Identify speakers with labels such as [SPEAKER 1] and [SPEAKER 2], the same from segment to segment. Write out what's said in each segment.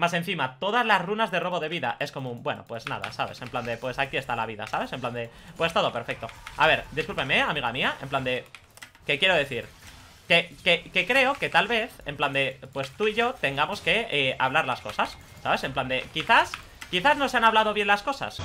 [SPEAKER 1] Más encima, todas las runas de robo de vida Es como un, bueno, pues nada, ¿sabes? En plan de, pues aquí está la vida, ¿sabes? En plan de, pues todo perfecto A ver, discúlpeme, amiga mía En plan de, ¿qué quiero decir? Que, que, creo que tal vez, en plan de, pues tú y yo tengamos que eh, hablar las cosas, ¿sabes? En plan de, quizás, quizás no se han hablado bien las cosas.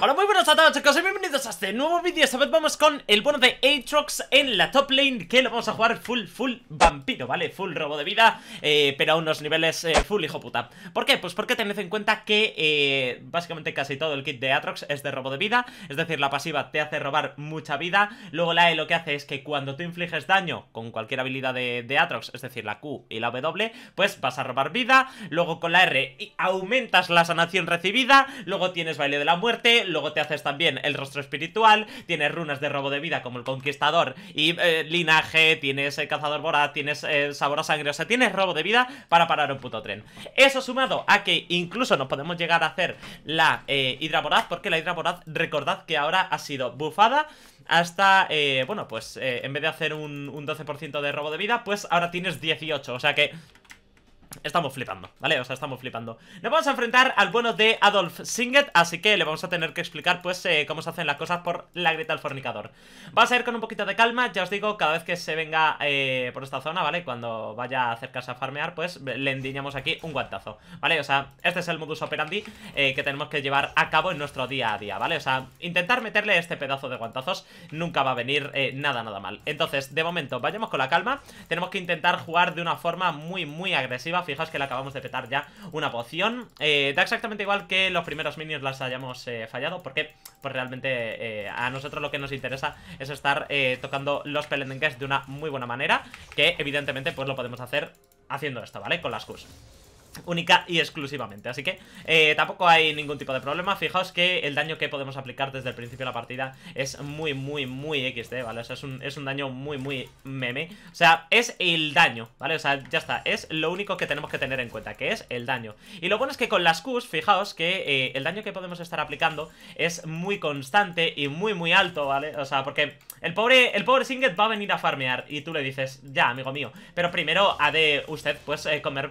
[SPEAKER 1] Hola, muy buenos a todos chicos y bienvenidos a este nuevo vídeo Esta vez vamos con el bueno de Aatrox en la top lane Que lo vamos a jugar full, full vampiro, ¿vale? Full robo de vida, eh, pero a unos niveles eh, full hijo puta ¿Por qué? Pues porque tened en cuenta que eh, básicamente casi todo el kit de Aatrox es de robo de vida Es decir, la pasiva te hace robar mucha vida Luego la E lo que hace es que cuando tú infliges daño con cualquier habilidad de, de Aatrox Es decir, la Q y la W, pues vas a robar vida Luego con la R aumentas la sanación recibida Luego tienes baile de la muerte luego te haces también el rostro espiritual, tienes runas de robo de vida como el conquistador y eh, linaje, tienes el cazador voraz, tienes eh, sabor a sangre, o sea, tienes robo de vida para parar un puto tren. Eso sumado a que incluso nos podemos llegar a hacer la eh, hidra voraz, porque la hidra voraz, recordad que ahora ha sido bufada hasta, bueno, pues en vez de hacer un, un 12% de robo de vida, pues ahora tienes 18, o sea que Estamos flipando, ¿vale? O sea, estamos flipando Nos vamos a enfrentar al bueno de Adolf Singet Así que le vamos a tener que explicar, pues, eh, cómo se hacen las cosas por la grita del fornicador Va a ser con un poquito de calma, ya os digo Cada vez que se venga eh, por esta zona, ¿vale? Cuando vaya a acercarse a farmear, pues Le endiñamos aquí un guantazo, ¿vale? O sea, este es el modus operandi eh, que tenemos que llevar a cabo en nuestro día a día, ¿vale? O sea, intentar meterle este pedazo de guantazos Nunca va a venir nada, nada mal Entonces, de momento, vayamos con la calma Tenemos que intentar jugar de una forma muy, muy agresiva fijas Fijaos que le acabamos de petar ya una poción eh, Da exactamente igual que los primeros minions las hayamos eh, fallado Porque pues realmente eh, a nosotros lo que nos interesa es estar tocando los Pelendengues de una muy buena manera Que evidentemente pues lo podemos hacer haciendo esto, ¿vale? Con las Qs única y exclusivamente Así que eh, tampoco hay ningún tipo de problema Fijaos que el daño que podemos aplicar desde el principio de la partida Es muy, muy, muy XD, ¿vale? O sea, es un, es un daño muy, muy meme O sea, es el daño, ¿vale? O sea, ya está Es lo único que tenemos que tener en cuenta, que es el daño Y lo bueno es que con las Qs, fijaos que eh, el daño que podemos estar aplicando Es muy constante y muy, muy alto, ¿vale? O sea, porque el pobre, el pobre Singet va a venir a farmear Y tú le dices, ya, amigo mío Pero primero ha de usted, pues, eh, comer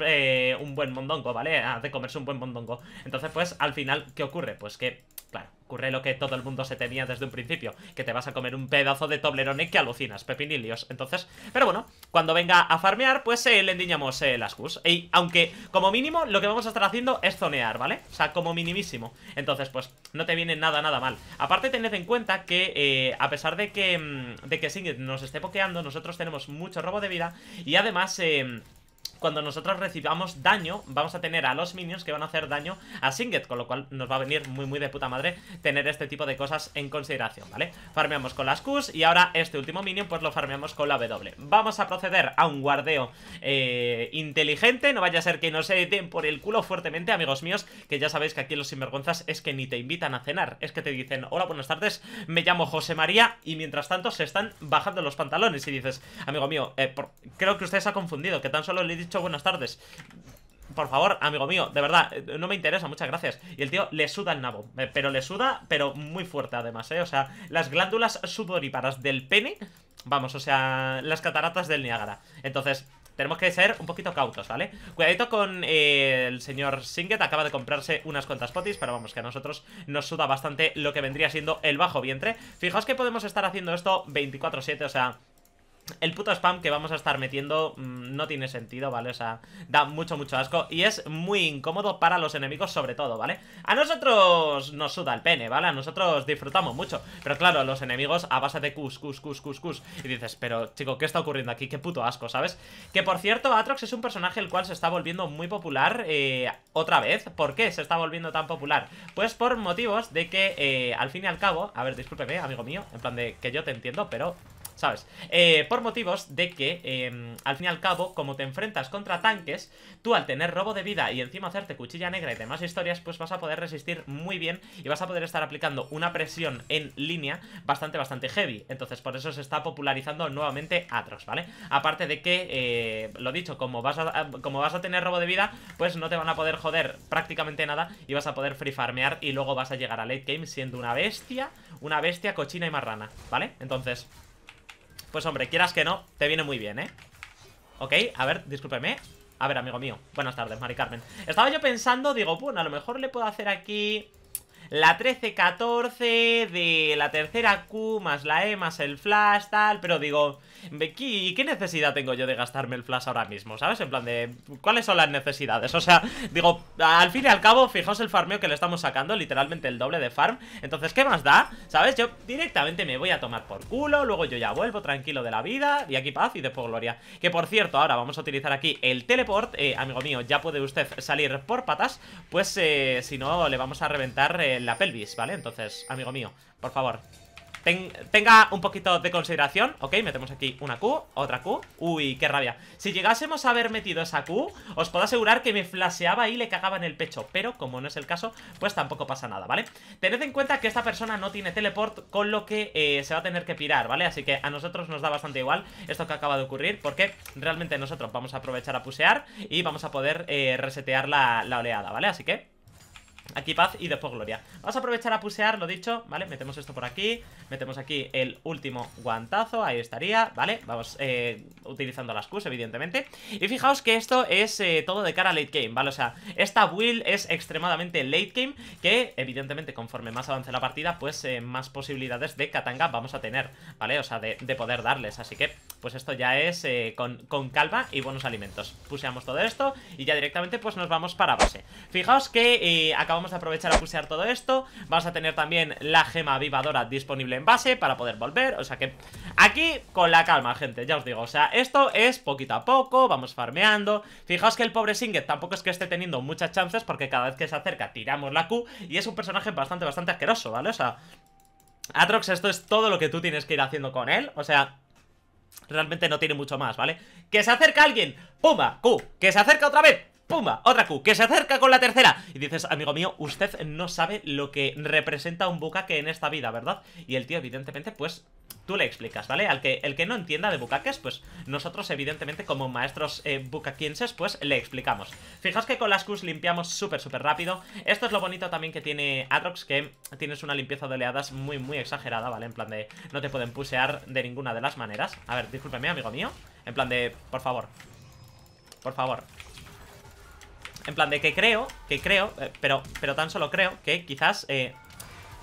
[SPEAKER 1] un buen mondongo, ¿vale? Ah, ha de comerse un buen mondongo. Entonces, pues, al final, ¿qué ocurre? Pues que, claro, ocurre lo que todo el mundo se tenía desde un principio, que te vas a comer un pedazo de Toblerone que alucinas, pepinilios. Entonces, pero bueno, cuando venga a farmear, pues eh, le endiñamos eh, las Qs. Y aunque, como mínimo, lo que vamos a estar haciendo es zonear, ¿vale? O sea, como minimísimo. Entonces, pues, no te viene nada, nada mal. Aparte, tened en cuenta que, eh, a pesar de que, mm, de que Singed nos esté pokeando, nosotros tenemos mucho robo de vida y además... Eh, cuando nosotros recibamos daño, vamos a tener a los minions que van a hacer daño a Singet, con lo cual nos va a venir muy muy de puta madre tener este tipo de cosas en consideración, ¿vale? Farmeamos con las Qs y ahora este último minion pues lo farmeamos con la W. Vamos a proceder a un guardeo eh, inteligente, no vaya a ser que no se den por el culo fuertemente, amigos míos, que ya sabéis que aquí los sinvergüenzas es que ni te invitan a cenar, es que te dicen, hola, buenas tardes, me llamo José María y mientras tanto se están bajando los pantalones y dices, amigo mío, eh, creo que usted se ha confundido, que tan solo el dicho buenas tardes. Por favor, amigo mío, de verdad, eh, no me interesa, muchas gracias. Y el tío le suda el nabo, eh, pero le suda, pero muy fuerte además, ¿eh? O sea, las glándulas sudoríparas del pene, vamos, o sea, las cataratas del Niágara. Entonces, tenemos que ser un poquito cautos, ¿vale? Cuidadito con eh, el señor Singet, acaba de comprarse unas cuantas potis, pero vamos, que a nosotros nos suda bastante lo que vendría siendo el bajo vientre. Fijaos que podemos estar haciendo esto 24-7, o sea, el puto spam que vamos a estar metiendo mm, no tiene sentido, ¿vale? O sea, da mucho, mucho asco y es muy incómodo para los enemigos sobre todo, ¿vale? A nosotros nos suda el pene, ¿vale? A nosotros disfrutamos mucho, pero claro, los enemigos a base de cus, cus, cus, cus, cus Y dices, pero chico, ¿qué está ocurriendo aquí? Qué puto asco, ¿sabes? Que por cierto, Atrox es un personaje el cual se está volviendo muy popular eh, otra vez ¿Por qué se está volviendo tan popular? Pues por motivos de que, eh, al fin y al cabo, a ver, discúlpeme, amigo mío, en plan de que yo te entiendo, pero ¿sabes? Eh, por motivos de que, em, al fin y al cabo, como te enfrentas contra tanques, tú al tener robo de vida y encima hacerte cuchilla negra y demás historias, pues vas a poder resistir muy bien y vas a poder estar aplicando una presión en línea bastante, bastante heavy. Entonces, por eso se está popularizando nuevamente Atros, ¿vale? Aparte de que, eh, lo dicho, como vas, a, como vas a tener robo de vida, pues no te van a poder joder prácticamente nada y vas a poder free farmear y luego vas a llegar a late game siendo una bestia, una bestia cochina y marrana, ¿vale? Entonces... Pues hombre, quieras que no, te viene muy bien, ¿eh? Ok, a ver, discúlpeme A ver, amigo mío, buenas tardes, Mari Carmen Estaba yo pensando, digo, bueno, a lo mejor le puedo hacer aquí La 13-14 De la tercera Q Más la E, más el flash, tal Pero digo, ¿Y qué necesidad tengo yo de gastarme el flash ahora mismo? ¿Sabes? En plan de... ¿Cuáles son las necesidades? O sea, digo, al fin y al cabo, fijaos el farmeo que le estamos sacando, literalmente el doble de farm. Entonces, ¿qué más da? ¿Sabes? Yo directamente me voy a tomar por culo, luego yo ya vuelvo tranquilo de la vida, y aquí paz y después gloria. Que por cierto, ahora vamos a utilizar aquí el teleport. Eh, amigo mío, ya puede usted salir por patas, pues eh, si no, le vamos a reventar eh, la pelvis, ¿vale? Entonces, amigo mío, por favor, tenga un poquito de consideración Ok, metemos aquí una Q, otra Q Uy, qué rabia Si llegásemos a haber metido esa Q Os puedo asegurar que me flaseaba y le cagaba en el pecho Pero como no es el caso, pues tampoco pasa nada, ¿vale? Tened en cuenta que esta persona no tiene teleport Con lo que eh, se va a tener que pirar, ¿vale? Así que a nosotros nos da bastante igual esto que acaba de ocurrir Porque realmente nosotros vamos a aprovechar a pusear Y vamos a poder eh, resetear la, la oleada, ¿vale? Así que Aquí paz y después gloria Vamos a aprovechar a pusear, lo dicho, ¿vale? Metemos esto por aquí Metemos aquí el último guantazo Ahí estaría, ¿vale? Vamos eh, utilizando las Qs, evidentemente Y fijaos que esto es eh, todo de cara a late game, ¿vale? O sea, esta build es extremadamente late game Que, evidentemente, conforme más avance la partida Pues eh, más posibilidades de Katanga vamos a tener, ¿vale? O sea, de, poder darles Así que, pues esto ya es con, con, calma y buenos alimentos Puseamos todo esto Y ya directamente, pues nos vamos para base Fijaos que acabamos vamos a aprovechar a pusear todo esto Vamos a tener también la gema avivadora disponible en base para poder volver O sea que aquí con la calma, gente, ya os digo O sea, esto es poquito a poco, vamos farmeando Fijaos que el pobre Singet tampoco es que esté teniendo muchas chances Porque cada vez que se acerca tiramos la Q Y es un personaje bastante, bastante asqueroso, ¿vale? O sea, Atrox esto es todo lo que tú tienes que ir haciendo con él O sea, realmente no tiene mucho más, ¿vale? Que se acerca alguien, Puma ¡Q! Que se acerca otra vez, ¡Pumba! Otra Q, que se acerca con la tercera. Y dices, amigo mío, usted no sabe lo que representa un bucaque en esta vida, ¿verdad? Y el tío, evidentemente, pues tú le explicas, ¿vale? Al que, el que no entienda de bucaques, pues nosotros evidentemente como maestros eh, pues le explicamos. Fijaos que con las Qs limpiamos súper, súper rápido. Esto es lo bonito también que tiene Atrox, que tienes una limpieza de oleadas muy, muy exagerada, ¿vale? En plan de no te pueden pusear de ninguna de las maneras. A ver, discúlpeme, amigo mío. En plan de, por favor. Por favor. En plan de que creo, que creo, eh, pero, pero tan solo creo que quizás eh,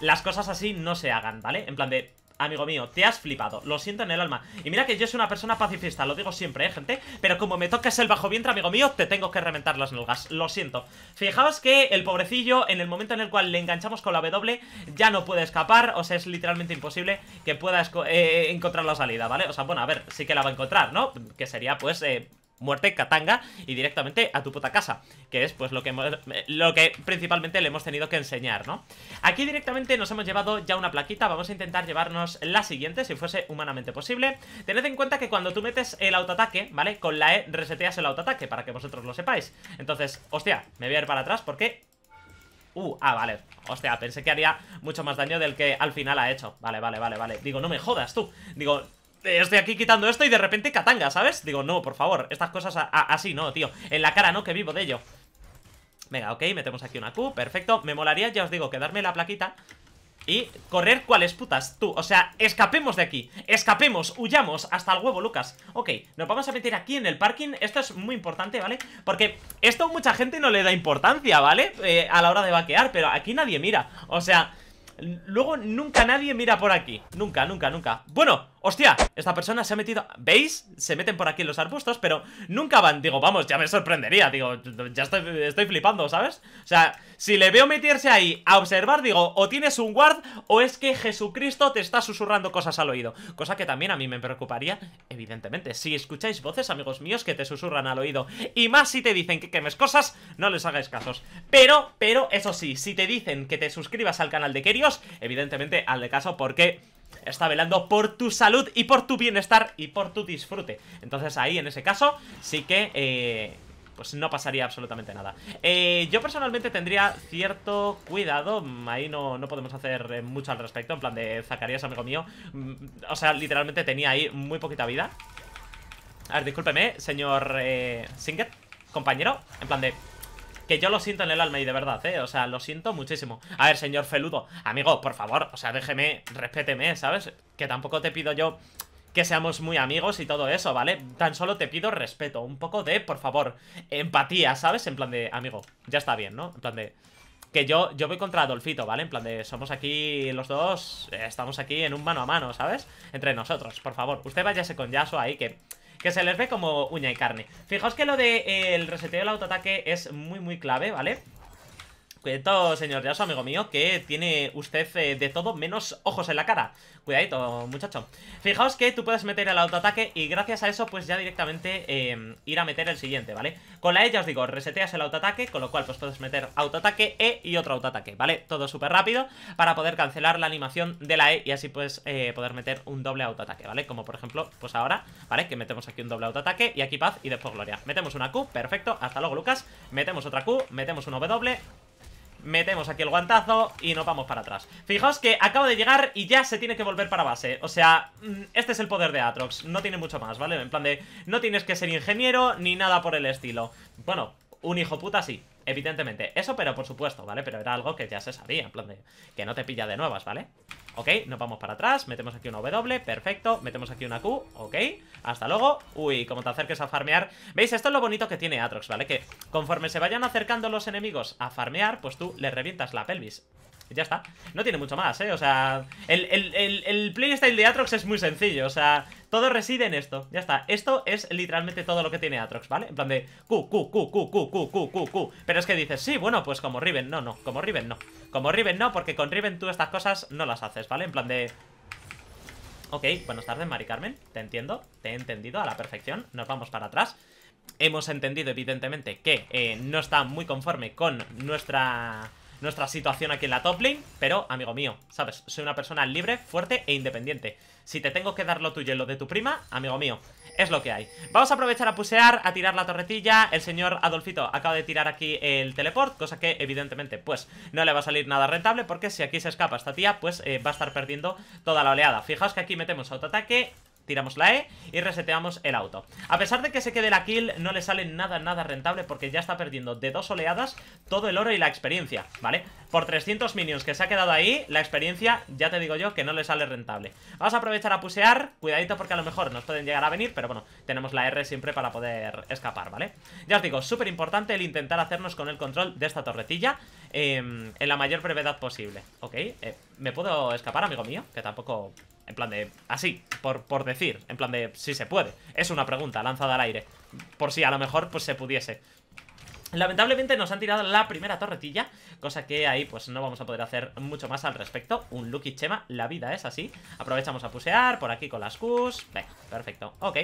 [SPEAKER 1] las cosas así no se hagan, ¿vale? En plan de, amigo mío, te has flipado, lo siento en el alma. Y mira que yo soy una persona pacifista, lo digo siempre, ¿eh, gente? Pero como me toques el bajo vientre, amigo mío, te tengo que reventar las nalgas, lo siento. Fijaos que el pobrecillo, en el momento en el cual le enganchamos con la W, ya no puede escapar, o sea, es literalmente imposible que pueda eh, encontrar la salida, ¿vale? O sea, bueno, a ver, sí que la va a encontrar, ¿no? Que sería, pues, eh, muerte, katanga y directamente a tu puta casa, que es pues lo que, eh, lo que principalmente le hemos tenido que enseñar, ¿no? Aquí directamente nos hemos llevado ya una plaquita, vamos a intentar llevarnos la siguiente si fuese humanamente posible. Tened en cuenta que cuando tú metes el autoataque, ¿vale? Con la E reseteas el autoataque, para que vosotros lo sepáis. Entonces, hostia, me voy a ir para atrás porque... Uh, ah, vale, hostia, pensé que haría mucho más daño del que al final ha hecho Vale, vale, vale, vale, digo, no me jodas tú Digo, eh, estoy aquí quitando esto y de repente catanga, ¿sabes? Digo, no, por favor, estas cosas así, no, tío En la cara, no, que vivo de ello Venga, ok, metemos aquí una Q, perfecto Me molaría, ya os digo, quedarme la plaquita y correr cuáles putas, tú O sea, escapemos de aquí, escapemos Huyamos hasta el huevo, Lucas Ok, nos vamos a meter aquí en el parking Esto es muy importante, ¿vale? Porque esto mucha gente no le da importancia, ¿vale? Eh, a la hora de vaquear, pero aquí nadie mira O sea, luego nunca nadie mira por aquí Nunca, nunca, nunca Bueno, ¡Hostia! Esta persona se ha metido... ¿Veis? Se meten por aquí en los arbustos, pero nunca van. Digo, vamos, ya me sorprendería. Digo, ya estoy, flipando, ¿sabes? O sea, si le veo meterse ahí a observar, digo, o tienes un guard o es que Jesucristo te está susurrando cosas al oído. Cosa que también a mí me preocuparía, evidentemente. Si escucháis voces, amigos míos, que te susurran al oído y más si te dicen que quemes cosas, no les hagáis casos. Pero, pero, eso sí, si te dicen que te suscribas al canal de Kerios, evidentemente, al de caso porque está velando por tu salud y por tu bienestar y por tu disfrute. Entonces ahí, en ese caso, sí que... Eh, pues no pasaría absolutamente nada eh, Yo personalmente tendría cierto cuidado mm, Ahí no, podemos hacer eh, mucho al respecto En plan de Zacarías, amigo mío mm, O sea, literalmente tenía ahí muy poquita vida A ver, discúlpeme, señor eh, Singet Compañero, en plan de que yo lo siento en el alma y de verdad, ¿eh? O sea, lo siento muchísimo. A ver, señor Feludo, amigo, por favor, o sea, déjeme, respéteme, ¿sabes? Que tampoco te pido yo que seamos muy amigos y todo eso, ¿vale? Tan solo te pido respeto, un poco de, por favor, empatía, ¿sabes? En plan de, amigo, ya está bien, ¿no? En plan de... Que yo, yo voy contra Adolfito, ¿vale? En plan de, somos aquí los dos, estamos aquí en un mano a mano, ¿sabes? Entre nosotros, por favor. Usted váyase con Yasuo ahí, que que se les ve como uña y carne Fijaos que lo del de, eh, reseteo del autoataque es muy muy clave, ¿vale? Cuidado, señor ya Yasuo, amigo mío, que tiene usted eh, de todo menos ojos en la cara. Cuidadito, muchacho. Fijaos que tú puedes meter el autoataque y gracias a eso, pues ya directamente eh, ir a meter el siguiente, ¿vale? Con la E, ya os digo, reseteas el autoataque, con lo cual pues puedes meter autoataque, E y otro autoataque, ¿vale? Todo súper rápido para poder cancelar la animación de la E y así pues eh, poder meter un doble autoataque, ¿vale? Como por ejemplo, pues ahora, ¿vale? Que metemos aquí un doble autoataque y aquí paz y después gloria. Metemos una Q, perfecto, hasta luego Lucas. Metemos otra Q, metemos un W Metemos aquí el guantazo y nos vamos para atrás Fijaos que acabo de llegar y ya se tiene que volver para base O sea, mm, este es el poder de Atrox No tiene mucho más, ¿vale? En plan de, no tienes que ser ingeniero ni nada por el estilo Bueno, un hijo puta sí, evidentemente Eso pero por supuesto, ¿vale? Pero era algo que ya se sabía, en plan de, que no te pilla de nuevas, ¿vale? vale Ok, nos vamos para atrás, metemos aquí una W, perfecto, metemos aquí una Q, ok, hasta luego, uy, como te acerques a farmear ¿Veis? Esto es lo bonito que tiene Atrox, ¿vale? Que conforme se vayan acercando los enemigos a farmear, pues tú le revientas la pelvis ya está, no tiene mucho más, ¿eh? O sea, el, el, el playstyle de Atrox es muy sencillo O sea, todo reside en esto, ya está Esto es literalmente todo lo que tiene Atrox, ¿vale? En plan de Q, Q, Q, Q, Q, Q, Q, Q, Q Pero es que dices, sí, bueno, pues como Riven No, no, como Riven no Como Riven no, porque con Riven tú estas cosas no las haces, ¿vale? En plan de... Ok, buenas tardes, Mari Carmen Te entiendo, te he entendido a la perfección Nos vamos para atrás Hemos entendido, evidentemente, que eh, no está muy conforme con nuestra nuestra situación aquí en la top lane Pero, amigo mío, ¿sabes? Soy una persona libre, fuerte e independiente Si te tengo que dar lo tuyo y lo de tu prima, amigo mío es lo que hay Vamos a aprovechar a pusear, a tirar la torretilla El señor Adolfito acaba de tirar aquí el teleport Cosa que evidentemente pues no le va a salir nada rentable Porque si aquí se escapa esta tía pues eh, va a estar perdiendo toda la oleada Fijaos que aquí metemos autoataque tiramos la E y reseteamos el auto. A pesar de que se quede la kill, no le sale nada, nada rentable porque ya está perdiendo de dos oleadas todo el oro y la experiencia, ¿vale? Por 300 minions que se ha quedado ahí, la experiencia, ya te digo yo, que no le sale rentable. Vamos a aprovechar a pusear, cuidadito porque a lo mejor nos pueden llegar a venir, pero bueno, tenemos la R siempre para poder escapar, ¿vale? Ya os digo, súper importante el intentar hacernos con el control de esta torrecilla em, en la mayor brevedad posible, ¿ok? Eh, ¿Me puedo escapar, amigo mío? Que tampoco en plan de, así, por, por decir En plan de, si se puede Es una pregunta lanzada al aire Por si a lo mejor pues se pudiese Lamentablemente nos han tirado la primera torretilla Cosa que ahí pues no vamos a poder hacer mucho más al respecto Un Lucky Chema, la vida es así Aprovechamos a pusear por aquí con las Qs Venga, perfecto, ok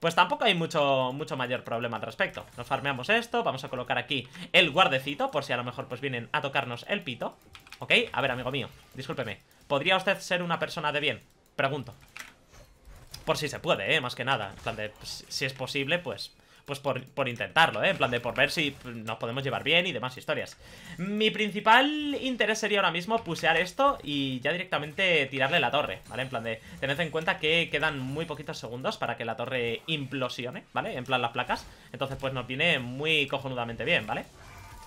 [SPEAKER 1] pues tampoco hay mucho, mucho mayor problema al respecto Nos farmeamos esto, vamos a colocar aquí el guardecito Por si a lo mejor pues vienen a tocarnos el pito Ok, a ver amigo mío, discúlpeme ¿Podría usted ser una persona de bien? Pregunto. Por si se puede, ¿eh? Más que nada. En plan de, pues, si es posible, pues... Pues por, por, intentarlo, ¿eh? En plan de por ver si nos podemos llevar bien y demás historias. Mi principal interés sería ahora mismo pusear esto y ya directamente tirarle la torre, ¿vale? En plan de tened en cuenta que quedan muy poquitos segundos para que la torre implosione, ¿vale? En plan las placas. Entonces pues nos viene muy cojonudamente bien, ¿vale?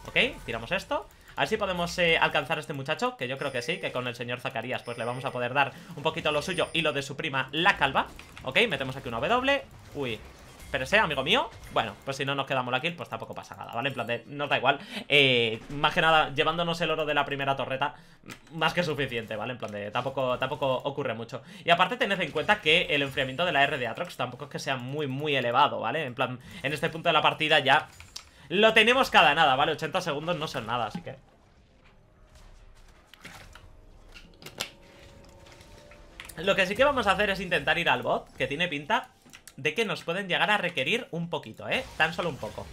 [SPEAKER 1] Ok, tiramos esto. A ver si podemos eh, alcanzar a este muchacho, que yo creo que sí, que con el señor Zacarías pues le vamos a poder dar un poquito lo suyo y lo de su prima, la calva. Ok, metemos aquí una W. Uy, pero sea, amigo mío. Bueno, pues si no nos quedamos la kill, pues tampoco pasa nada, ¿vale? En plan de, nos da igual. Eh, más que nada, llevándonos el oro de la primera torreta, más que suficiente, ¿vale? En plan de, tampoco, tampoco ocurre mucho. Y aparte, tened en cuenta que el enfriamiento de la R de Atrox tampoco es que sea muy, muy elevado, ¿vale? En plan, en este punto de la partida ya lo tenemos cada nada, ¿vale? 80 segundos no son nada, así que... Lo que sí que vamos a hacer es intentar ir al bot, que tiene pinta de que nos pueden llegar a requerir un poquito, ¿eh? Tan solo un poco.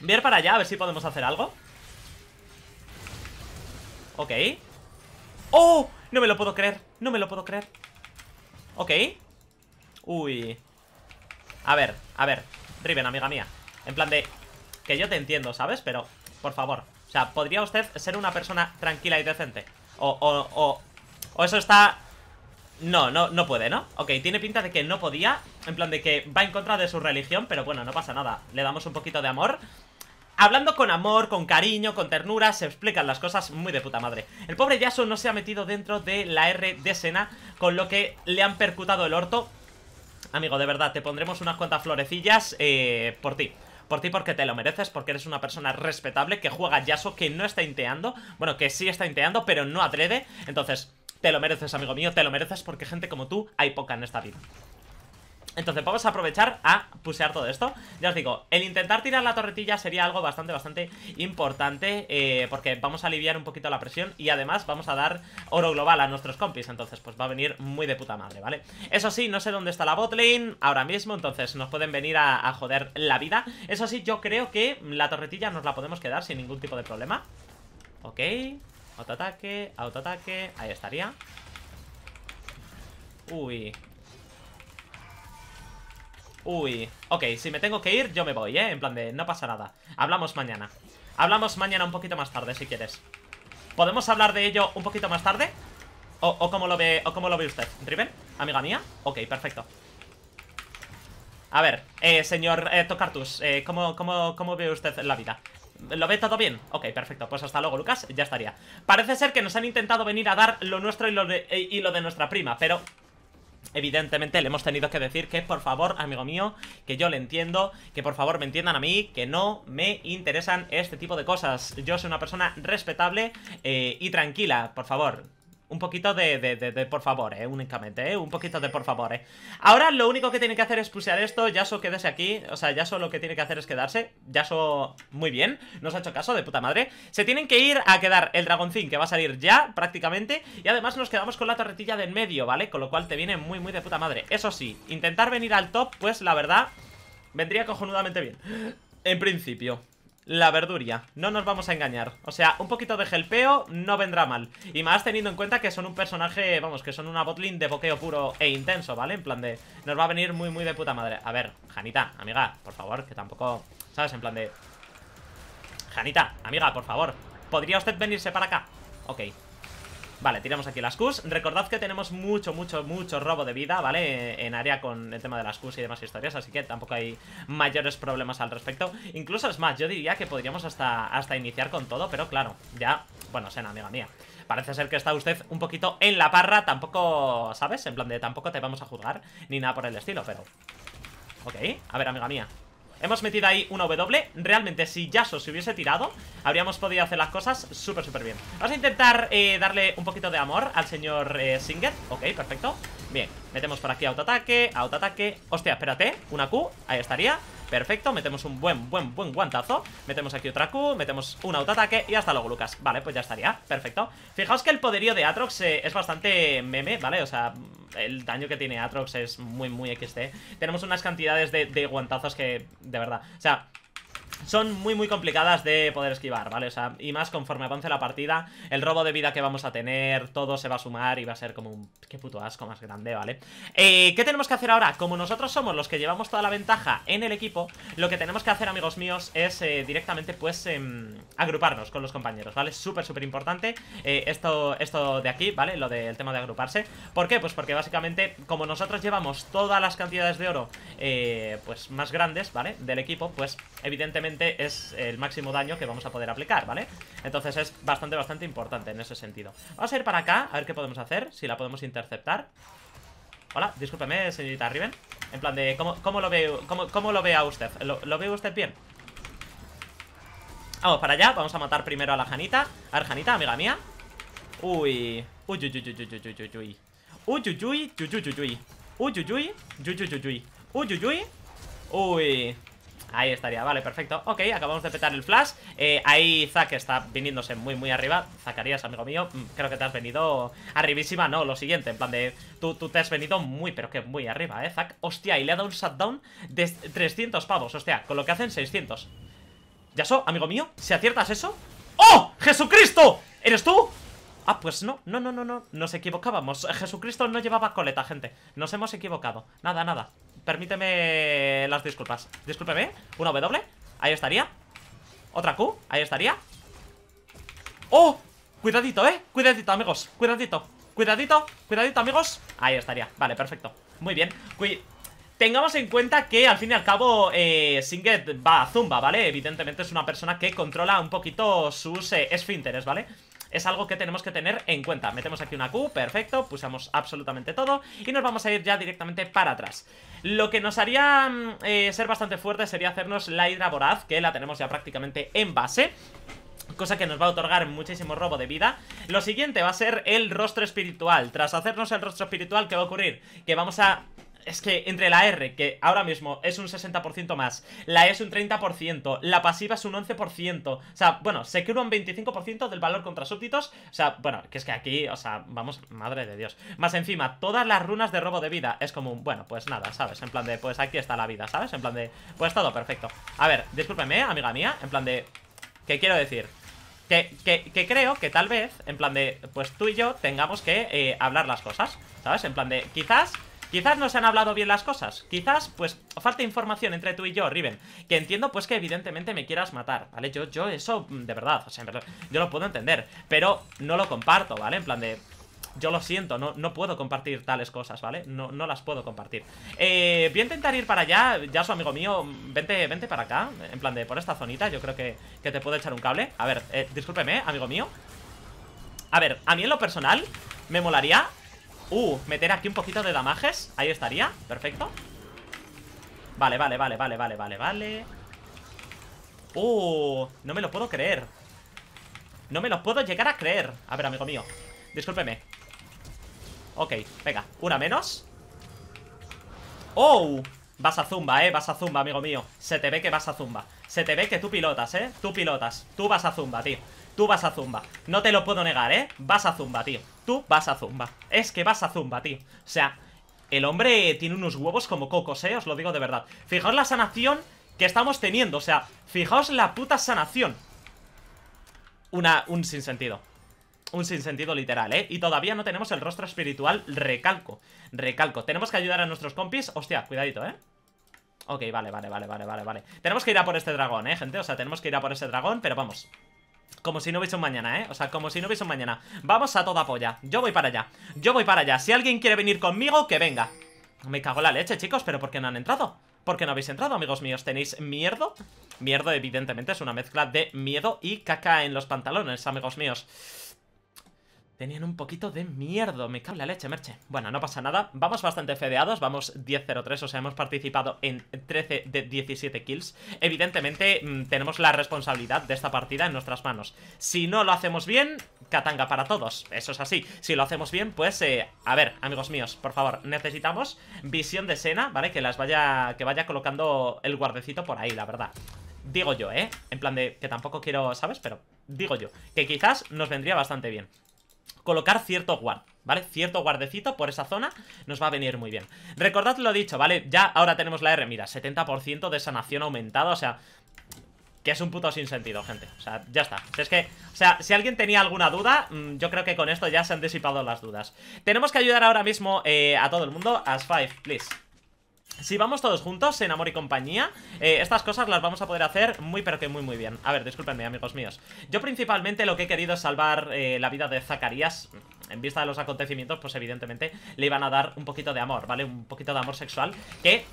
[SPEAKER 1] Voy a ir para allá a ver si podemos hacer algo. Ok. ¡Oh! No me lo puedo creer, no me lo puedo creer. Ok. Uy. A ver, a ver. Riven, amiga mía. En plan de... Que yo te entiendo, ¿sabes? Pero, por favor. O sea, ¿podría usted ser una persona tranquila y decente? O, o, o, o eso está... No, no, no puede, ¿no? Ok, tiene pinta de que no podía En plan de que va en contra de su religión Pero bueno, no pasa nada, le damos un poquito de amor Hablando con amor, con cariño, con ternura, se explican las cosas muy de puta madre. El pobre Yasuo no se ha metido dentro de la R de Sena, con lo que le han percutado el orto. Amigo, de verdad, te pondremos unas cuantas florecillas eh, por ti por ti porque te lo mereces, porque eres una persona respetable que juega Yasuo, que no está inteando, bueno, que sí está inteando, pero no adrede, entonces... Te lo mereces, amigo mío, te lo mereces porque gente como tú hay poca en esta vida. Entonces vamos a aprovechar a pusear todo esto Ya os digo, el intentar tirar la torretilla sería algo bastante, bastante importante eh, Porque vamos a aliviar un poquito la presión Y además vamos a dar oro global a nuestros compis Entonces pues va a venir muy de puta madre, ¿vale? Eso sí, no sé dónde está la botlane ahora mismo Entonces nos pueden venir a, a joder la vida Eso sí, yo creo que la torretilla nos la podemos quedar sin ningún tipo de problema Ok, autoataque, autoataque Ahí estaría Uy, Uy, ok, si me tengo que ir, yo me voy, ¿eh? En plan de, no pasa nada Hablamos mañana Hablamos mañana un poquito más tarde, si quieres ¿Podemos hablar de ello un poquito más tarde? ¿O, cómo, lo ve, o lo ve usted? ¿Riven? ¿Amiga mía? Ok, perfecto A ver, eh, señor eh, Tocartus eh, ¿cómo, ve usted la vida? ¿Lo ve todo bien? Ok, perfecto, pues hasta luego Lucas, ya estaría Parece ser que nos han intentado venir a dar lo nuestro y lo de eh, nuestra prima, pero evidentemente le hemos tenido que decir que por favor, amigo mío, que yo le entiendo, que por favor me entiendan a mí, que no me interesan este tipo de cosas. Yo soy una persona respetable eh, y tranquila, por favor. Un poquito de, de, por favor, ¿eh? únicamente, ¿eh? Un poquito de por favor, ¿eh? Ahora lo único que tiene que hacer es pusear esto. Yasuo, quédese aquí. O sea, Yasuo lo que tiene que hacer es quedarse. Yasuo, muy bien. Nos ha hecho caso, de puta madre. Se tienen que ir a quedar el dragoncín, que va a salir ya, prácticamente. Y además nos quedamos con la torretilla en medio, ¿vale? Con lo cual te viene muy, muy de puta madre. Eso sí, intentar venir al top, pues la verdad, vendría cojonudamente bien. En principio la verduria No nos vamos a engañar O sea, un poquito de gelpeo no vendrá mal Y más teniendo en cuenta que son un personaje Vamos, que son una botlín de boqueo puro e intenso, ¿vale? En plan de... Nos va a venir muy, muy de puta madre A ver, Janita, amiga, por favor Que tampoco... ¿Sabes? En plan de... Janita, amiga, por favor ¿Podría usted venirse para acá? Ok Vale, tiramos aquí las Qs. Recordad que tenemos mucho, mucho, mucho robo de vida, ¿vale? En área con el tema de las Qs y demás historias, así que tampoco hay mayores problemas al respecto. Incluso es más, yo diría que podríamos hasta, hasta iniciar con todo, pero claro, ya... Bueno, Sena, amiga mía. Parece ser que está usted un poquito en la parra, tampoco, ¿sabes? En plan de tampoco te vamos a juzgar ni nada por el estilo, pero... Ok, a ver, amiga mía, Hemos metido ahí una W Realmente si Yasuo se hubiese tirado Habríamos podido hacer las cosas súper súper bien Vamos a intentar eh, darle un poquito de amor Al señor eh, Singer Ok, perfecto Bien, metemos por aquí autoataque Autoataque Hostia, espérate Una Q Ahí estaría Perfecto, metemos un buen, buen, buen guantazo Metemos aquí otra Q, metemos un autoataque Y hasta luego, Lucas, vale, pues ya estaría, perfecto Fijaos que el poderío de Atrox eh, es bastante meme, ¿vale? O sea, el daño que tiene Atrox es muy, muy XT Tenemos unas cantidades de, de guantazos que, de verdad, o sea son muy muy complicadas de poder esquivar, ¿vale? O sea, y más conforme avance la partida, el robo de vida que vamos a tener, todo se va a sumar y va a ser como un... ¡Qué puto asco más grande, ¿vale? Eh, ¿Qué tenemos que hacer ahora? Como nosotros somos los que llevamos toda la ventaja en el equipo, lo que tenemos que hacer, amigos míos, es eh, directamente, pues, em, agruparnos con los compañeros, ¿vale? Súper, súper importante eh, esto, esto de aquí, ¿vale? Lo del tema de agruparse. ¿Por qué? Pues porque básicamente, como nosotros llevamos todas las cantidades de oro, eh, pues, más grandes, ¿vale? Del equipo, pues evidentemente es el máximo daño que vamos a poder aplicar, ¿vale? Entonces es bastante, bastante importante en ese sentido. Vamos a ir para acá, a ver qué podemos hacer, si la podemos interceptar. Hola, discúlpeme, señorita Riven. En plan de, ¿cómo, lo, ve, cómo, lo ve usted? ¿Lo, ve usted bien? Vamos para allá, vamos a matar primero a la Janita. A ver, Janita, amiga mía. Uy. Uy, uy, uy, uy, uy, uy, uy. Uy, uy, uy, uy, uy, uy. Uy, uy, uy, uy, uy, uy. Uy, uy, uy. Uy. Ahí estaría, vale, perfecto Ok, acabamos de petar el flash eh, Ahí Zack está viniéndose muy muy arriba Zacarías, amigo mío, mm, creo que te has venido Arribísima, no, lo siguiente, en plan de Tú, tú te has venido muy, pero que muy arriba, eh, Zack Hostia, y le ha dado un shutdown De 300 pavos, hostia, con lo que hacen 600 ¿Ya eso, amigo mío, si aciertas eso ¡Oh! ¡Jesucristo! ¿Eres tú? Ah, pues no, no, no, no, no, nos equivocábamos Jesucristo no llevaba coleta, gente Nos hemos equivocado, nada, nada Permíteme las disculpas Discúlpeme, una W Ahí estaría Otra Q, ahí estaría ¡Oh! Cuidadito, eh, cuidadito amigos Cuidadito, cuidadito, cuidadito amigos Ahí estaría, vale, perfecto Muy bien, Tengamos en cuenta que al fin y al cabo eh, Singet va a Zumba, ¿vale? Evidentemente es una persona que controla un poquito sus eh, esfínteres, ¿vale? es algo que tenemos que tener en cuenta Metemos aquí una Q, perfecto, Pusamos absolutamente todo Y nos vamos a ir ya directamente para atrás Lo que nos haría mm, eh, ser bastante fuerte sería hacernos la Hidra Voraz Que la tenemos ya prácticamente en base Cosa que nos va a otorgar muchísimo robo de vida Lo siguiente va a ser el rostro espiritual Tras hacernos el rostro espiritual, ¿qué va a ocurrir? Que vamos a es que entre la R, que ahora mismo es un 60% más, la e es un 30%, la pasiva es un 11%, o sea, bueno, se cura un 25% del valor contra súbditos, o sea, bueno, que es que aquí, o sea, vamos, madre de Dios. Más encima, todas las runas de robo de vida, es como un, bueno, pues nada, ¿sabes? En plan de, pues aquí está la vida, ¿sabes? En plan de, pues todo perfecto. A ver, discúlpeme, amiga mía, en plan de, ¿qué quiero decir? Que, que, que, creo que tal vez, en plan de, pues tú y yo tengamos que eh, hablar las cosas, ¿sabes? En plan de, quizás Quizás no se han hablado bien las cosas. Quizás, pues, falta información entre tú y yo, Riven. Que entiendo, pues, que evidentemente me quieras matar, ¿vale? Yo, yo, eso, mm, de verdad, o sea, en verdad, yo lo puedo entender. Pero no lo comparto, ¿vale? En plan de... Yo lo siento, no, no puedo compartir tales cosas, ¿vale? No, no las puedo compartir eh, Voy a intentar ir para allá Ya, su amigo mío, vente, vente para acá En plan de, por esta zonita, yo creo que, que te puedo echar un cable A ver, eh, discúlpeme, amigo mío a ver, a mí en lo personal me molaría Uh, meter aquí un poquito de damajes Ahí estaría, perfecto Vale, vale, vale, vale, vale, vale, vale Uh, no me lo puedo creer No me lo puedo llegar a creer A ver, amigo mío, discúlpeme Ok, venga, una menos ¡Oh! Vas a zumba, eh, vas a zumba, amigo mío Se te ve que vas a zumba Se te ve que tú pilotas, eh, tú pilotas Tú vas a zumba, tío Tú vas a zumba No te lo puedo negar, eh Vas a zumba, tío Tú vas a Zumba. Es que vas a Zumba, tío. O sea, el hombre tiene unos huevos como cocos, eh, os lo digo de verdad. Fijaos la sanación que estamos teniendo, o sea, fijaos la puta sanación. Una, un sinsentido. Un sinsentido literal, ¿eh? Y todavía no tenemos el rostro espiritual, recalco, recalco. Tenemos que ayudar a nuestros compis. Hostia, cuidadito, ¿eh? Ok, vale, vale, vale, vale, vale, vale. Tenemos que ir a por este dragón, ¿eh, gente? O sea, tenemos que ir a por ese dragón, pero vamos... Como si no hubiese un mañana, ¿eh? O sea, como si no hubiese un mañana Vamos a toda polla Yo voy para allá Yo voy para allá Si alguien quiere venir conmigo, que venga Me cago la leche, chicos ¿Pero por qué no han entrado? ¿Por qué no habéis entrado, amigos míos? ¿Tenéis mierdo? Mierdo, evidentemente, es una mezcla de miedo y caca en los pantalones, amigos míos Tenían un poquito de mierda, me cago en la leche, Merche. Bueno, no pasa nada, vamos bastante fedeados, vamos 10-0-3, o sea, hemos participado en 13 de 17 kills. Evidentemente, mm, tenemos la responsabilidad de esta partida en nuestras manos. Si no lo hacemos bien, Katanga para todos, eso es así. Si lo hacemos bien, pues, eh, a ver, amigos míos, por favor, necesitamos visión de escena, ¿vale? Que las vaya, que vaya colocando el guardecito por ahí, la verdad. Digo yo, ¿eh? En plan de que tampoco quiero, ¿sabes? Pero digo yo, que quizás nos vendría bastante bien colocar cierto guard, ¿vale? Cierto guardecito por esa zona nos va a venir muy bien. Recordad lo dicho, ¿vale? Ya ahora tenemos la R, mira, 70% de sanación aumentada, o sea... Que es un puto sinsentido, gente O sea, ya está Es que, o sea, si alguien tenía alguna duda mm, Yo creo que con esto ya se han disipado las dudas Tenemos que ayudar ahora mismo eh, a todo el mundo As five please si vamos todos juntos en amor y compañía eh, Estas cosas las vamos a poder hacer muy pero que muy muy bien A ver, discúlpenme amigos míos Yo principalmente lo que he querido es salvar eh, la vida de Zacarías En vista de los acontecimientos pues evidentemente le iban a dar un poquito de amor, ¿vale? Un poquito de amor sexual Que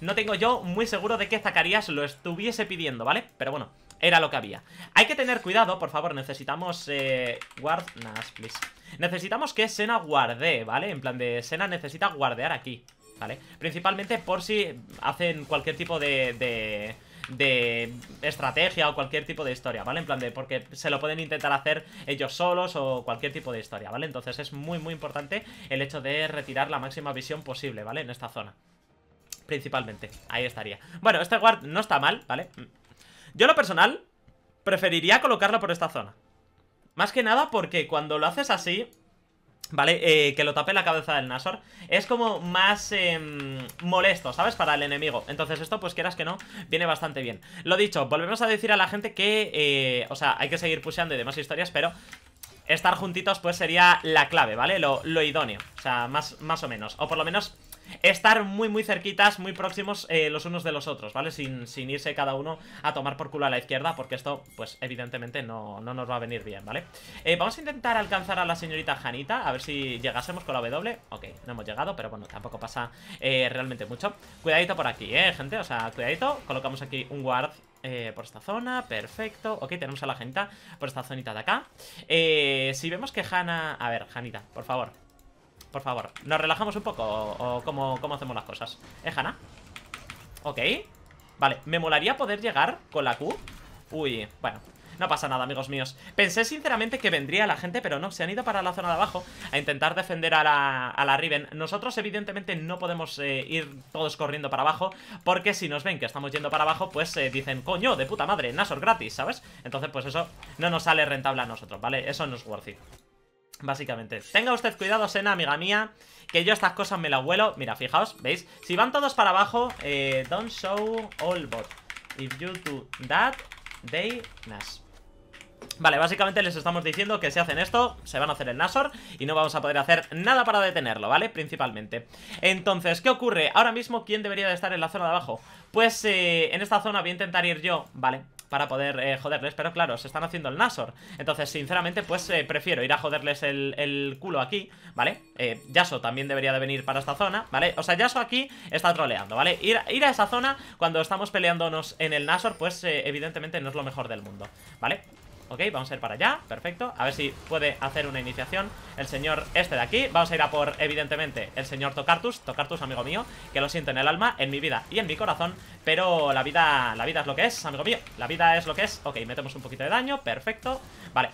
[SPEAKER 1] no tengo yo muy seguro de que Zacarías lo estuviese pidiendo, ¿vale? Pero bueno, era lo que había Hay que tener cuidado, por favor, necesitamos eh, please Necesitamos que Sena guarde, ¿vale? En plan de Sena necesita guardear aquí ¿vale? Principalmente por si hacen cualquier tipo de, de estrategia o cualquier tipo de historia, ¿vale? En plan de porque se lo pueden intentar hacer ellos solos o cualquier tipo de historia, ¿vale? Entonces es muy muy importante el hecho de retirar la máxima visión posible, ¿vale? En esta zona. Principalmente, ahí estaría. Bueno, este guard no está mal, ¿vale? Yo lo personal preferiría colocarlo por esta zona. Más que nada porque cuando lo haces así, ¿Vale? Eh, que lo tape la cabeza del Nasor Es como más em, molesto, ¿sabes? Para el enemigo Entonces esto, pues quieras que no, viene bastante bien Lo dicho, volvemos a decir a la gente que eh, O sea, hay que seguir pusheando y demás historias Pero estar juntitos pues sería la clave, ¿vale? Lo, idóneo, o sea, más, más o menos O por lo menos estar muy muy cerquitas, muy próximos eh, los unos de los otros, ¿vale? Sin, sin, irse cada uno a tomar por culo a la izquierda, porque esto, pues evidentemente no, nos va a venir bien, ¿vale? Eh, vamos a intentar alcanzar a la señorita Janita, a ver si llegásemos con la W. Ok, no hemos llegado, pero bueno, tampoco pasa eh, realmente mucho. Cuidadito por aquí, ¿eh, gente? O sea, cuidadito, colocamos aquí un guard por esta zona, perfecto Ok, tenemos a la Janita por esta zonita de acá Si vemos que Jana... A ver, Janita, por favor por favor, ¿nos relajamos un poco o, cómo, hacemos las cosas? ¿Eh, Hanna? Ok Vale, me molaría poder llegar con la Q Uy, bueno no pasa nada, amigos míos Pensé sinceramente que vendría la gente, pero no, se han ido para la zona de abajo A intentar defender a la, a Riven Nosotros evidentemente no podemos eh, ir todos corriendo para abajo Porque si nos ven que estamos yendo para abajo, pues eh, dicen Coño, de puta madre, Nasor gratis, ¿sabes? Entonces pues eso no nos sale rentable a nosotros, ¿vale? Eso no es worth it Básicamente, tenga usted cuidado, Sena, amiga mía Que yo estas cosas me las vuelo Mira, fijaos, ¿veis? Si van todos para abajo eh, Don't show all bot If you do that, they nash Vale, básicamente les estamos diciendo que si hacen esto, se van a hacer el Nasor y no vamos a poder hacer nada para detenerlo, ¿vale? Principalmente. Entonces, ¿qué ocurre? Ahora mismo, ¿quién debería de estar en la zona de abajo? Pues eh, en esta zona voy a intentar ir yo, ¿vale? para poder eh, joderles, pero claro, se están haciendo el Nasor. Entonces, sinceramente, pues eh, prefiero ir a joderles el, culo aquí, ¿vale? Eh, Yaso también debería de venir para esta zona, ¿vale? O sea, Yaso aquí está troleando, ¿vale? Ir, ir a esa zona cuando estamos peleándonos en el Nasor, pues evidentemente no es lo mejor del mundo, ¿vale? Ok, vamos a ir para allá, perfecto A ver si puede hacer una iniciación El señor este de aquí, vamos a ir a por, evidentemente El señor Tocartus, Tocartus amigo mío Que lo siento en el alma, en mi vida y en mi corazón Pero la vida, la vida es lo que es Amigo mío, la vida es lo que es Ok, metemos un poquito de daño, perfecto Vale,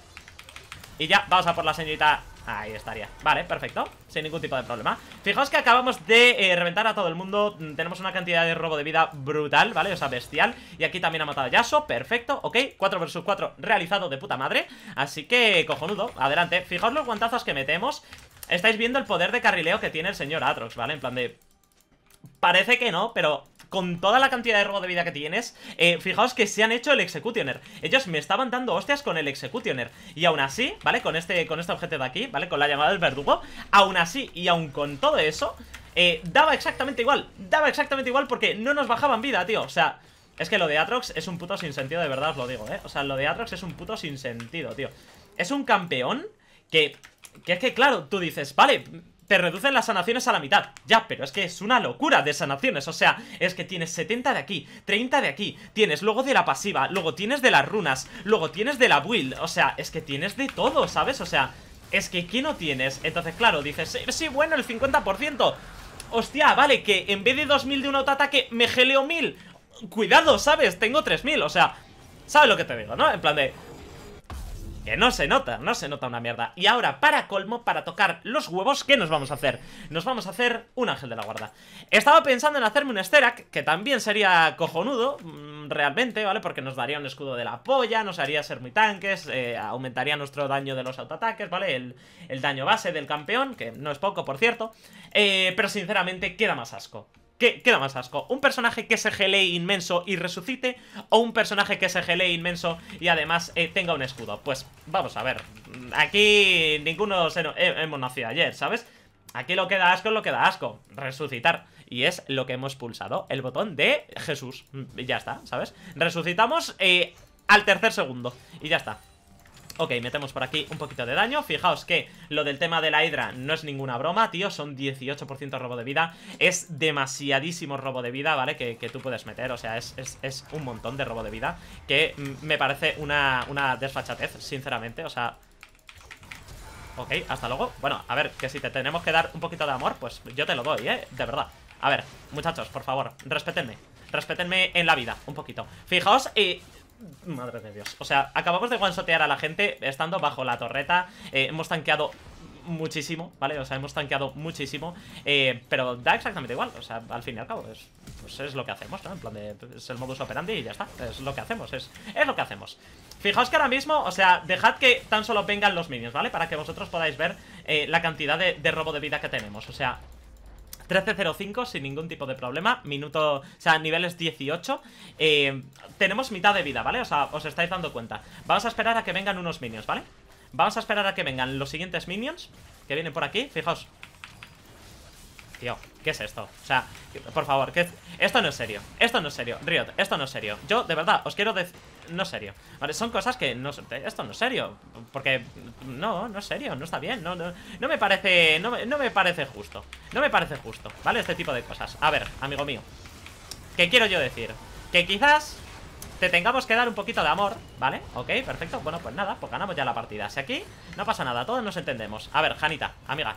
[SPEAKER 1] y ya, vamos a por la señorita Ahí estaría, vale, perfecto Sin ningún tipo de problema Fijaos que acabamos de eh, reventar a todo el mundo mm, Tenemos una cantidad de robo de vida brutal, ¿vale? O sea, bestial Y aquí también ha matado a Yasuo, perfecto, ok 4 vs 4 realizado de puta madre Así que, cojonudo, adelante Fijaos los guantazos que metemos Estáis viendo el poder de carrileo que tiene el señor Atrox, ¿vale? En plan de, Parece que no, pero con toda la cantidad de robo de vida que tienes, eh, fijaos que se han hecho el Executioner. Ellos me estaban dando hostias con el Executioner. Y aún así, ¿vale? Con este, con este objeto de aquí, ¿vale? Con la llamada del verdugo. Aún así, y aún con todo eso, eh, daba exactamente igual. Daba exactamente igual porque no nos bajaban vida, tío. O sea... Es que lo de Atrox es un puto sinsentido, de verdad os lo digo, ¿eh? O sea, lo de Atrox es un puto sentido tío. Es un campeón que... Que es que, claro, tú dices, vale, te reducen las sanaciones a la mitad. Ya, pero es que es una locura de sanaciones. O sea, es que tienes 70 de aquí, 30 de aquí. Tienes luego de la pasiva, luego tienes de las runas, luego tienes de la build. O sea, es que tienes de todo, ¿sabes? O sea, es que ¿qué no tienes? Entonces, claro, dices, eh, sí, bueno, el 50%. Hostia, vale, que en vez de 2000 de un autoataque me geleo 1000. Cuidado, ¿sabes? Tengo 3000, o sea... ¿Sabes lo que te digo, no? En plan de... Que no se nota, no se nota una mierda. Y ahora, para colmo, para tocar los huevos, ¿qué nos vamos a hacer? Nos vamos a hacer un ángel de la guarda. Estaba pensando en hacerme un Sterak, que también sería cojonudo, mm, realmente, ¿vale? Porque nos daría un escudo de la polla, nos haría ser muy tanques, eh, aumentaría nuestro daño de los autoataques, ¿vale? El, daño base del campeón, que no es poco, por cierto. Eh, pero sinceramente, queda más asco. ¿Qué, queda más asco? ¿Un personaje que se gelee inmenso y resucite? ¿O un personaje que se gelee inmenso y además eh, tenga un escudo? Pues vamos a ver, aquí ninguno eh, hemos nacido ayer, ¿sabes? Aquí lo que da asco es lo que da asco, resucitar. Y es lo que hemos pulsado, el botón de Jesús. ya está, ¿sabes? Resucitamos eh, al tercer segundo. Y ya está. Ok, metemos por aquí un poquito de daño Fijaos que lo del tema de la hidra no es ninguna broma, tío Son 18% robo de vida Es demasiadísimo robo de vida, ¿vale? Que, tú puedes meter, o sea, es, un montón de robo de vida Que mm, me parece una, desfachatez, sinceramente O sea, Ok, hasta luego Bueno, a ver, que si te tenemos que dar un poquito de amor Pues yo te lo doy, ¿eh? De verdad A ver, muchachos, por favor, respétenme Respétenme en la vida, un poquito Fijaos, y... Eh, Madre de Dios. O sea, acabamos de guansotear a la gente estando bajo la torreta. Eh, hemos tanqueado muchísimo, ¿vale? O sea, hemos tanqueado muchísimo. Eh, pero da exactamente igual. O sea, al fin y al cabo, es, pues es lo que hacemos, ¿no? En plan de. Es el modus operandi y ya está. Es lo que hacemos. Es, es lo que hacemos. Fijaos que ahora mismo, o sea, dejad que tan solo vengan los minions, ¿vale? Para que vosotros podáis ver eh, la cantidad de robo de vida que tenemos. O sea, 13.05 sin ningún tipo de problema, minuto, o sea, niveles 18 eh, Tenemos mitad de vida, ¿vale? O sea, os estáis dando cuenta Vamos a esperar a que vengan unos minions, ¿vale? Vamos a esperar a que vengan los siguientes minions Que vienen por aquí, fijaos Tío, ¿qué es esto? O sea, por favor, que esto no es serio Esto no es serio, Riot, esto no es serio Yo, de verdad, os quiero decir... No es serio Vale, son cosas que no... Esto no es serio Porque... No, no es serio, no está bien No, no, me parece... No, no me parece justo No me parece justo, ¿vale? Este tipo de cosas A ver, amigo mío ¿Qué quiero yo decir? Que quizás te tengamos que dar un poquito de amor, ¿vale? Ok, perfecto, bueno, pues nada, pues ganamos ya la partida Si aquí no pasa nada, todos nos entendemos A ver, Janita, amiga,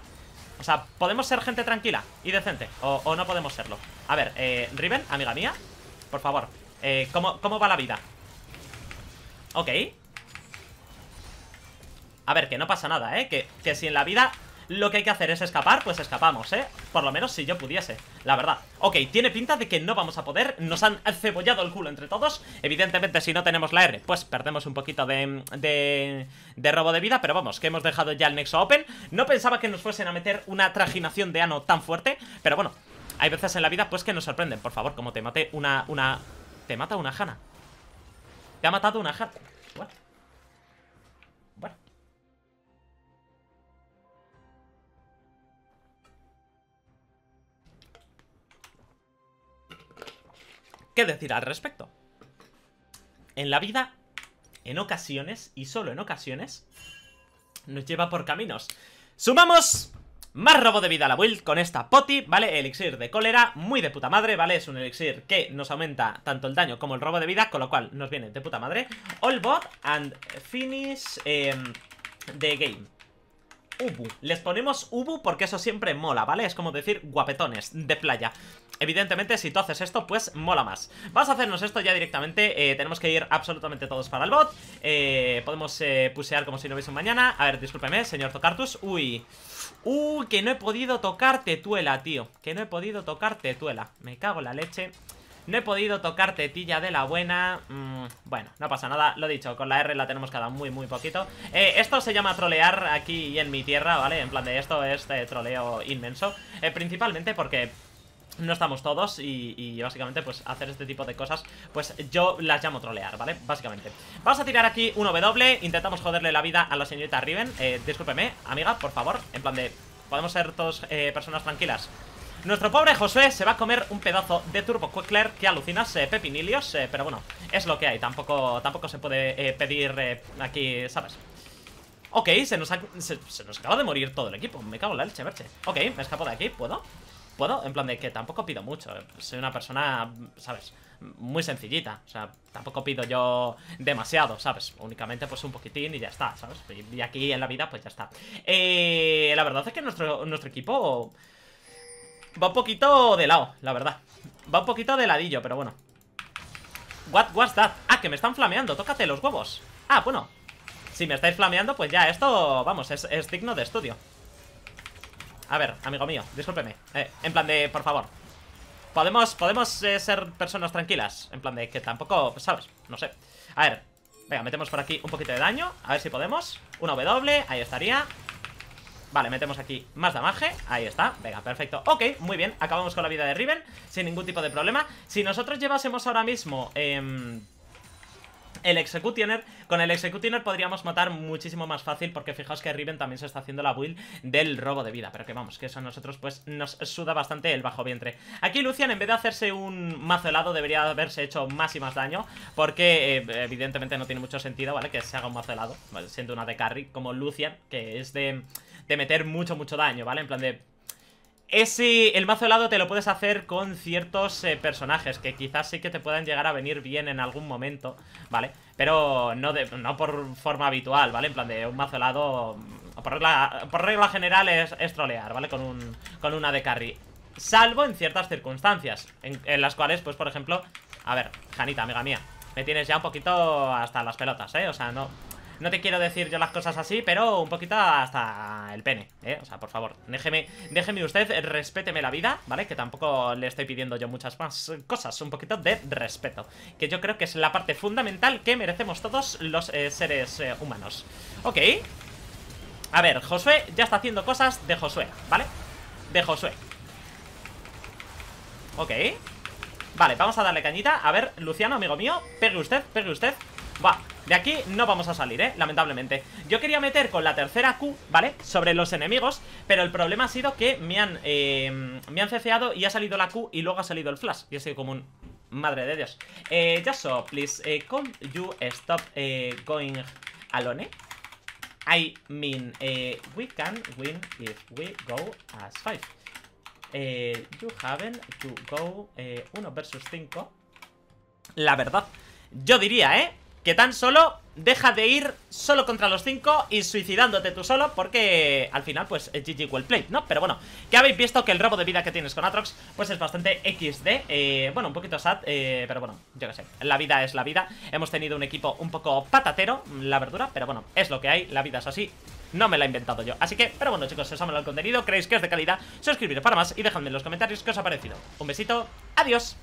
[SPEAKER 1] o sea, podemos ser gente tranquila y decente O, no podemos serlo A ver, eh, Riven, amiga mía Por favor, eh, ¿cómo, va la vida? Ok A ver, que no pasa nada, ¿eh? Que, que si en la vida lo que hay que hacer es escapar, pues escapamos, ¿eh? Por lo menos si yo pudiese, la verdad Ok, tiene pinta de que no vamos a poder Nos han cebollado el culo entre todos Evidentemente si no tenemos la R, pues perdemos un poquito de, de, de robo de vida Pero vamos, que hemos dejado ya el nexo open No pensaba que nos fuesen a meter una trajinación de ano tan fuerte Pero bueno, hay veces en la vida pues que nos sorprenden Por favor, como te mate una... una... ¿Te mata una jana? Te ha matado una jana What? qué decir al respecto. En la vida, en ocasiones, y solo en ocasiones, nos lleva por caminos. ¡Sumamos! Más robo de vida a la build con esta poti, ¿vale? Elixir de cólera, muy de puta madre, ¿vale? Es un elixir que nos aumenta tanto el daño como el robo de vida, con lo cual nos viene de puta madre. All bot and finish em, the game. Ubu. Les ponemos Ubu porque eso siempre mola, ¿vale? Es como decir guapetones de playa. Evidentemente, si tú haces esto, pues mola más vas a hacernos esto ya directamente eh, Tenemos que ir absolutamente todos para el bot eh, Podemos eh, pusear como si no hubiese un mañana A ver, discúlpeme, señor Tocartus Uy, uy, que no he podido tocar tetuela, tío Que no he podido tocar tetuela Me cago la leche no he podido tocar tetilla de la buena mm, Bueno, no pasa nada, lo dicho Con la R la tenemos cada muy muy poquito Esto se llama trolear aquí y en mi tierra, ¿vale? En plan de esto es troleo inmenso Principalmente porque no estamos todos y, básicamente pues hacer este tipo de cosas pues yo las llamo trolear, ¿vale? Básicamente Vamos a tirar aquí un W, intentamos joderle la vida a la señorita Riven eh, Discúlpeme, amiga, por favor, en plan de podemos ser todos eh, personas tranquilas nuestro pobre José se va a comer un pedazo de Turbo Quickler que alucinas, pepinilios, pero bueno, es lo que hay, tampoco, tampoco se puede eh, pedir eh, aquí, ¿sabes? Ok, se nos, acaba de morir todo el equipo, me cago en la leche, merche. Ok, me escapo de aquí, ¿puedo? puedo, en plan de que tampoco pido mucho. Soy una persona, ¿sabes? Muy sencillita. O sea, tampoco pido yo demasiado, ¿sabes? Únicamente pues un poquitín y ya está, ¿sabes? Y aquí en la vida pues ya está. Eh, la verdad es que nuestro, nuestro equipo va un poquito de lado, la verdad. Va un poquito de ladillo, pero bueno. What was that? Ah, que me están flameando, tócate los huevos. Ah, bueno. Si me estáis flameando, pues ya esto, vamos, es digno de estudio. A ver, amigo mío, discúlpeme eh, En plan de, por favor Podemos, podemos eh, ser personas tranquilas En plan de que tampoco, pues, ¿sabes? No sé A ver, venga, metemos por aquí un poquito de daño A ver si podemos Una W, ahí estaría Vale, metemos aquí más damaje Ahí está, venga, perfecto Ok, muy bien, acabamos con la vida de Riven Sin ningún tipo de problema Si nosotros llevásemos ahora mismo... Eh, el Executioner. Con el Executioner podríamos matar muchísimo más fácil porque fijaos que Riven también se está haciendo la build del robo de vida. Pero que vamos, que eso a nosotros pues nos suda bastante el bajo vientre. Aquí Lucian en vez de hacerse un mazo helado debería haberse hecho más y más daño porque eh, evidentemente no tiene mucho sentido, ¿vale? Que se haga un mazo siendo una de carry como Lucian, que es de meter mucho, mucho daño, ¿vale? En plan de ese, el mazo helado te lo puedes hacer con ciertos eh, personajes que quizás sí que te puedan llegar a venir bien en algún momento, ¿vale? Pero no, no por forma habitual, ¿vale? En plan de un mazo helado, mm, por regla, general es, trolear, ¿vale? Con, un, con una de carry. Salvo en ciertas circunstancias, en, en las cuales, pues por ejemplo, a ver, Janita, amiga mía, me tienes ya un poquito hasta las pelotas, ¿eh? O sea, no, no te quiero decir yo las cosas así, pero un poquito hasta el pene, ¿eh? O sea, por favor, déjeme, déjeme usted, respéteme la vida, ¿vale? Que tampoco le estoy pidiendo yo muchas más cosas, un poquito de respeto. Que yo creo que es la parte fundamental que merecemos todos los eh, seres eh, humanos. Ok. A ver, Josué ya está haciendo cosas de Josué, ¿vale? De Josué. Ok. Vale, vamos a darle cañita. A ver, Luciano, amigo mío, pegue usted, pegue usted. Va, de aquí no vamos a salir, ¿eh? Lamentablemente Yo quería meter con la tercera Q, ¿vale? Sobre los enemigos Pero el problema ha sido que me han, eh, me han cefeado y ha salido la Q y luego ha salido el flash Y soy como un... Madre de Dios eh, so, please, eh, can you stop eh, going alone? Eh? I mean, we can win if we go as five eh, You haven't to go uno versus 5 La verdad yo diría, ¿eh? que tan solo deja de ir solo contra los 5 y suicidándote tú solo porque al final pues GG well played, ¿no? Pero bueno, que habéis visto que el robo de vida que tienes con Atrox pues es bastante XD, eh, bueno, un poquito sad, eh, pero bueno, yo qué sé, la vida es la vida, hemos tenido un equipo un poco patatero, la verdura, pero bueno, es lo que hay, la vida es así, no me la he inventado yo. Así que, pero bueno chicos, os ha el contenido, creéis que es de calidad, suscribiros para más y dejadme en los comentarios qué os ha parecido. Un besito, adiós.